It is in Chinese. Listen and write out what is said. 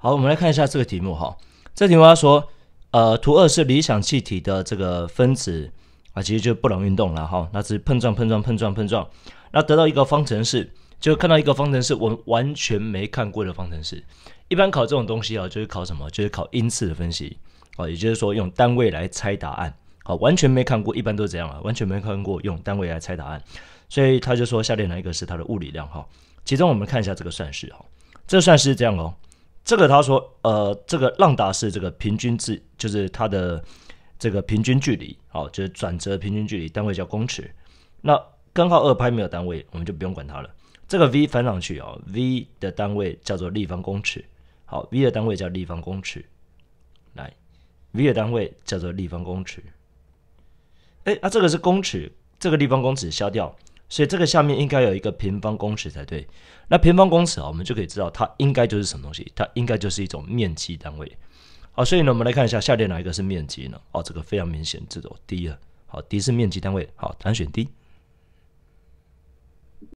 好，我们来看一下这个题目哈。这题目他说，呃，图二是理想气体的这个分子啊，其实就不能运动了哈。那是碰撞碰撞碰撞碰撞，那得到一个方程式，就看到一个方程式，我完全没看过的方程式。一般考这种东西啊，就是考什么？就是考因次的分析啊，也就是说用单位来猜答案。好，完全没看过，一般都这样啊？完全没看过，用单位来猜答案。所以他就说，下列哪一个？是它的物理量哈。其中我们看一下这个算式哈，这算式是这样哦。这个他说，呃，这个浪达是这个平均距，就是它的这个平均距离，好，就是转折平均距离，单位叫公尺。那根号二拍没有单位，我们就不用管它了。这个 v 翻上去啊，v 的单位叫做立方公尺，好，v 的单位叫立方公尺。来，v 的单位叫做立方公尺。哎，那这个是公尺，这个立方公尺消掉。所以这个下面应该有一个平方公尺才对。那平方公尺啊，我们就可以知道它应该就是什么东西，它应该就是一种面积单位。好，所以呢，我们来看一下下列哪一个是面积呢？哦，这个非常明显，这种 D 啊，好，D 是面积单位，好，单选 D。